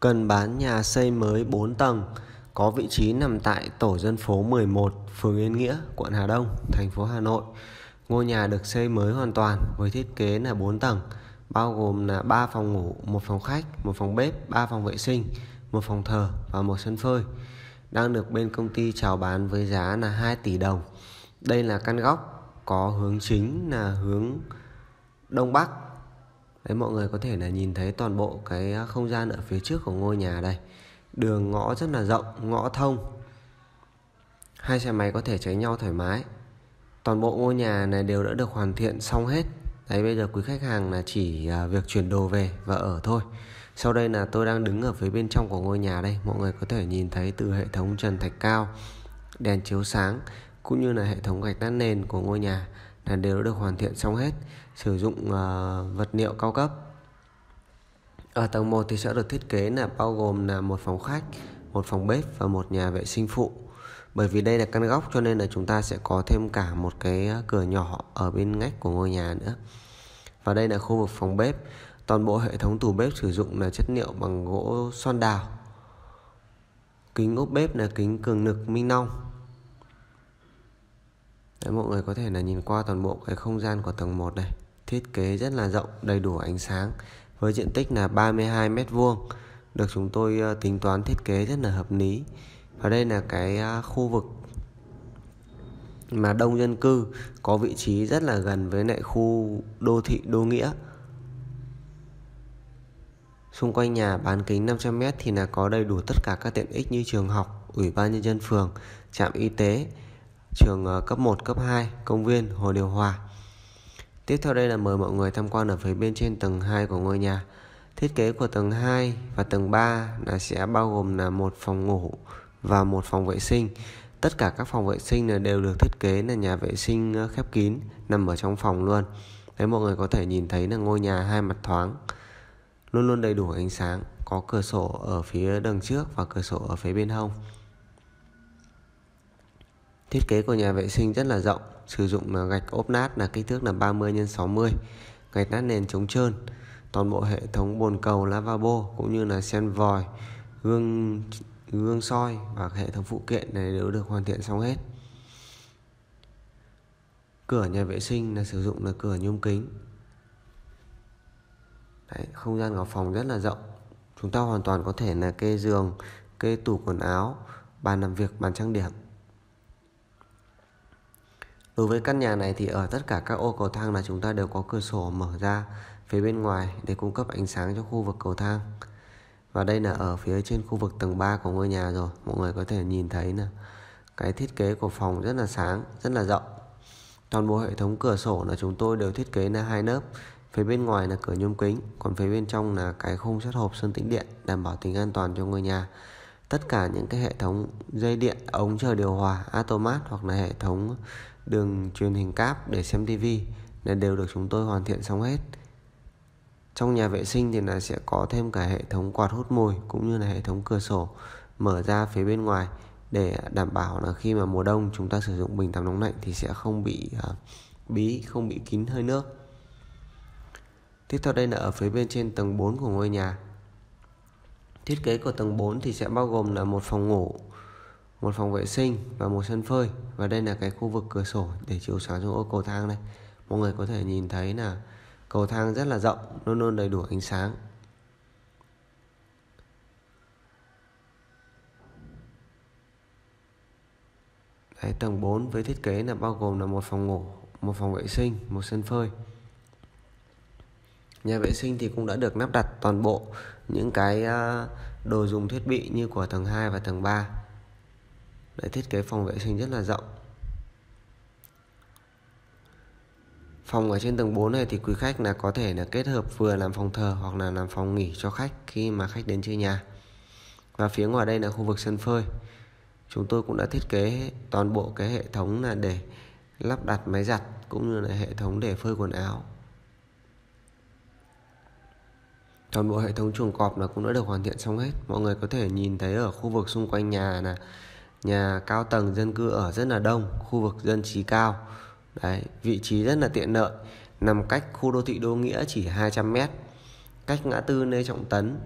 cần bán nhà xây mới 4 tầng có vị trí nằm tại tổ dân phố 11, phường Yên Nghĩa, quận Hà Đông, thành phố Hà Nội. Ngôi nhà được xây mới hoàn toàn với thiết kế là 4 tầng, bao gồm là 3 phòng ngủ, 1 phòng khách, 1 phòng bếp, 3 phòng vệ sinh, 1 phòng thờ và 1 sân phơi. Đang được bên công ty chào bán với giá là 2 tỷ đồng. Đây là căn góc có hướng chính là hướng Đông Bắc đấy mọi người có thể là nhìn thấy toàn bộ cái à, không gian ở phía trước của ngôi nhà đây đường ngõ rất là rộng ngõ thông hai xe máy có thể tránh nhau thoải mái toàn bộ ngôi nhà này đều đã được hoàn thiện xong hết đấy bây giờ quý khách hàng là chỉ à, việc chuyển đồ về và ở thôi sau đây là tôi đang đứng ở phía bên trong của ngôi nhà đây mọi người có thể nhìn thấy từ hệ thống trần thạch cao đèn chiếu sáng cũng như là hệ thống gạch đát nền của ngôi nhà là đều được hoàn thiện xong hết sử dụng uh, vật liệu cao cấp ở tầng 1 thì sẽ được thiết kế là bao gồm là một phòng khách một phòng bếp và một nhà vệ sinh phụ bởi vì đây là căn góc cho nên là chúng ta sẽ có thêm cả một cái ờ, cửa nhỏ ở bên ngách của ngôi nhà nữa và đây là khu vực phòng bếp toàn bộ hệ thống tủ bếp sử dụng là chất liệu bằng gỗ son đào kính ốp bếp là kính cường lực minh long Đấy, mọi người có thể là nhìn qua toàn bộ cái không gian của tầng 1 này thiết kế rất là rộng đầy đủ ánh sáng với diện tích là 32 mét vuông được chúng tôi ờ, tính toán thiết kế rất là hợp lý và đây là cái ờ, khu vực mà đông dân cư có vị trí rất là gần với lại khu đô thị Đô Nghĩa xung quanh nhà bán kính 500m thì là có đầy đủ tất cả các tiện ích như trường học, ủy ban nhân dân phường, trạm y tế, trường ờ, cấp 1, cấp 2, công viên, hồ điều hòa. Tiếp theo đây là mời mọi người tham quan ở phía bên trên tầng 2 của ngôi nhà. Thiết kế của tầng 2 và tầng 3 là sẽ bao gồm là một phòng ngủ và một phòng vệ sinh. Tất cả các phòng vệ sinh đều được thiết kế là nhà vệ sinh ờ, khép kín nằm ở trong phòng luôn. Đấy mọi người có thể nhìn thấy là ngôi nhà hai mặt thoáng, luôn luôn đầy đủ ánh sáng, có cửa sổ ở phía đằng trước và cửa sổ ở phía bên hông. Thiết kế của nhà vệ sinh rất là rộng, sử dụng là gạch ốp nát là kích thước là 30 x 60, gạch nát nền chống trơn. Toàn bộ hệ thống bồn cầu lavabo cũng như là sen vòi, gương gương soi và hệ thống phụ kiện này đều được hoàn thiện xong hết. Cửa nhà vệ sinh là sử dụng là cửa nhôm kính. Đấy, không gian của phòng rất là rộng. Chúng ta hoàn toàn có thể là kê giường, kê tủ quần áo, bàn làm việc, bàn trang điểm Đối với căn nhà này thì ở tất cả các ô cầu thang là chúng ta đều có cửa sổ mở ra phía bên ngoài để cung cấp ánh sáng cho khu vực cầu thang. Và đây là ở phía trên khu vực tầng 3 của ngôi nhà rồi. Mọi người có thể nhìn thấy nè cái thiết kế của phòng rất là sáng, rất là rộng. Toàn bộ hệ thống cửa sổ là chúng tôi đều thiết kế là hai lớp. Phía bên ngoài là cửa nhôm kính, còn phía bên trong là cái khung sắt hộp sơn tĩnh điện đảm bảo tính an toàn cho ngôi nhà. Tất cả những cái hệ thống dây điện, ống chờ điều hòa, automat hoặc là hệ thống đường truyền hình cáp để xem tivi là đều được chúng tôi hoàn thiện xong hết. Trong nhà vệ sinh thì là sẽ có thêm cả hệ thống quạt hút mùi cũng như là hệ thống cửa sổ mở ra phía bên ngoài để đảm bảo là khi mà mùa đông chúng ta sử dụng bình tắm nóng lạnh thì sẽ không bị uh, bí, không bị kín hơi nước. Tiếp theo đây là ở phía bên trên tầng 4 của ngôi nhà. Thiết kế của tầng 4 thì sẽ bao gồm là một phòng ngủ, một phòng vệ sinh và một sân phơi và đây là cái khu vực cửa sổ để chiếu sáng xuống ô cầu thang này mọi người có thể nhìn thấy là cầu thang rất là rộng luôn luôn đầy đủ ánh sáng Đấy, tầng 4 với thiết kế là bao gồm là một phòng ngủ, một phòng vệ sinh, một sân phơi. Nhà vệ sinh thì cũng đã được lắp đặt toàn bộ những cái à, đồ dùng thiết bị như của tầng 2 và tầng 3 lại thiết kế phòng vệ sinh rất là rộng phòng ở trên tầng 4 này thì quý khách là có thể là kết hợp vừa làm phòng thờ hoặc là làm phòng nghỉ cho khách khi mà khách đến chơi nhà và phía ngoài đây là khu vực sân phơi chúng tôi cũng đã thiết kế toàn bộ cái hệ thống là để lắp đặt máy giặt cũng như là hệ thống để phơi quần áo toàn bộ hệ thống chuồng cọp là cũng đã được hoàn thiện xong hết mọi người có thể nhìn thấy ở khu vực xung quanh nhà là nhà cao tầng dân cư ở rất là đông khu vực dân trí cao đấy vị trí rất là tiện lợi nằm cách khu đô thị đô nghĩa chỉ 200 m cách ngã tư Lê Trọng Tấn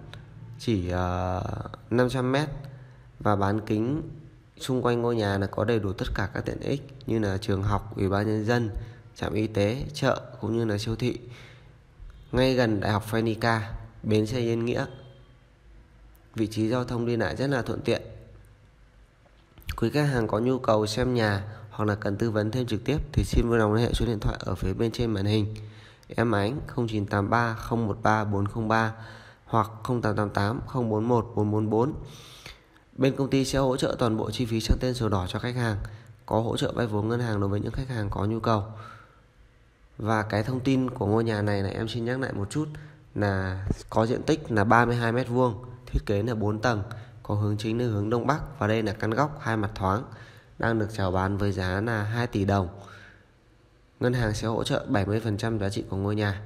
chỉ uh, 500 m và bán kính xung quanh ngôi nhà là có đầy đủ tất cả các tiện ích như là trường học, ủy ban nhân dân, trạm y tế, chợ cũng như là siêu thị ngay gần Đại học Phenica, bến xe Yên Nghĩa. Vị trí giao thông đi lại rất là thuận tiện. Quý khách hàng có nhu cầu xem nhà hoặc là cần tư vấn thêm trực tiếp thì xin vui lòng liên hệ số điện thoại ở phía bên trên màn hình. Em Ánh 0983 013 403 hoặc 0888 041 444. Bên công ty sẽ hỗ trợ toàn bộ chi phí sang tên sổ đỏ cho khách hàng, có hỗ trợ vay vốn ngân hàng đối với những khách hàng có nhu cầu. Và cái thông tin của ngôi nhà này là em xin nhắc lại một chút là có diện tích là 32 m2, thiết kế là 4 tầng có hướng chính là hướng Đông Bắc và đây là căn góc hai mặt thoáng đang được chào bán với giá là 2 tỷ đồng. Ngân hàng sẽ hỗ trợ 70% giá trị của ngôi nhà.